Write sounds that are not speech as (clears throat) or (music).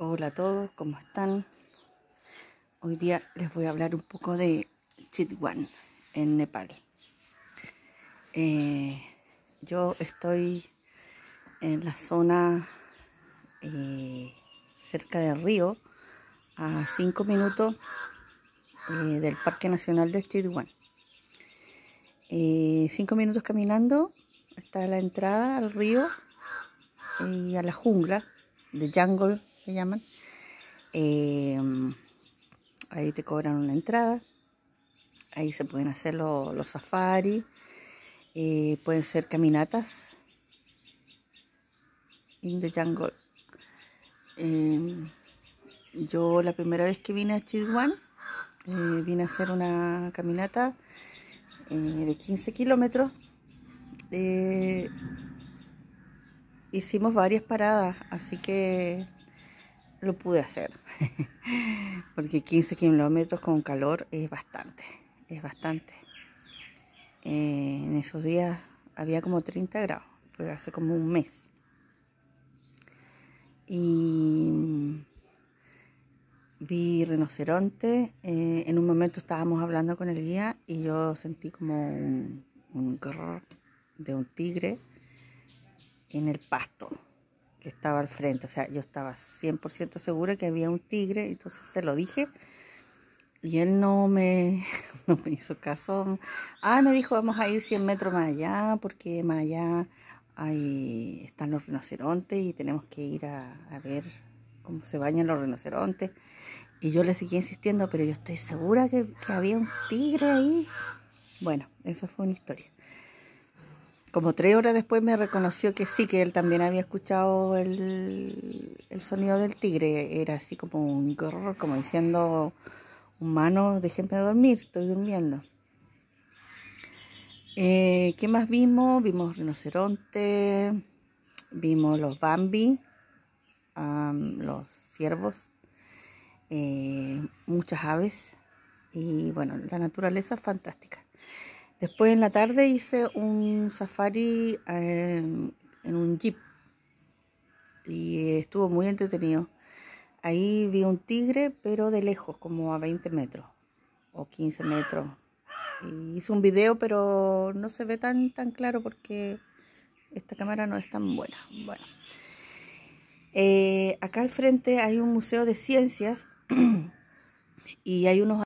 Hola a todos, ¿cómo están? Hoy día les voy a hablar un poco de Chitwan en Nepal. Eh, yo estoy en la zona eh, cerca del río, a 5 minutos eh, del Parque Nacional de Chitwan. Cinco minutos caminando está la entrada al río y a la jungla, de jungle llaman. Em, ahí te cobran una entrada. Ahí se pueden hacer los safaris. Eh, pueden ser caminatas. In the jungle. Em, yo la primera vez que vine a Chidwan, eh, vine a hacer una caminata eh, de 15 kilómetros. hicimos varias paradas, así que lo pude hacer. (laughs) Porque 15 kilómetros con calor es bastante, es bastante. Eh, en esos días había como 30 grados, fue hace como un mes. Y mm, vi rinoceronte. Eh, en un momento estábamos hablando con el guía y yo sentí como un, un de un tigre en el pasto que estaba al frente. O sea, yo estaba 100% segura que había un tigre, entonces se lo dije. Y él no me, (laughs) no me hizo caso. Ah, me dijo, vamos a ir 100 metros más allá, porque más allá hay, están los rinocerontes y tenemos que ir a, ver cómo se bañan los rinocerontes. Y yo le seguí insistiendo, pero yo estoy segura que, que había un tigre ahí. Bueno, esa fue una historia como tres horas después me reconoció que sí, que él también había escuchado el, sonido del tigre. Era así como un gorro, como diciendo, humano, déjenme dormir, estoy durmiendo. Eh, ¿Qué más vimos? Vimos rinoceronte, vimos los bambi, los ciervos, eh, muchas aves y bueno, la naturaleza fantástica. Después en la tarde hice un safari em, en un jeep y estuvo muy entretenido. Ahí vi un tigre, pero de lejos, como a 20 metros o 15 metros. hice un video, pero no se ve tan, tan claro porque esta cámara no es tan buena. Eh, acá al frente hay un museo de ciencias (clears throat) y hay unos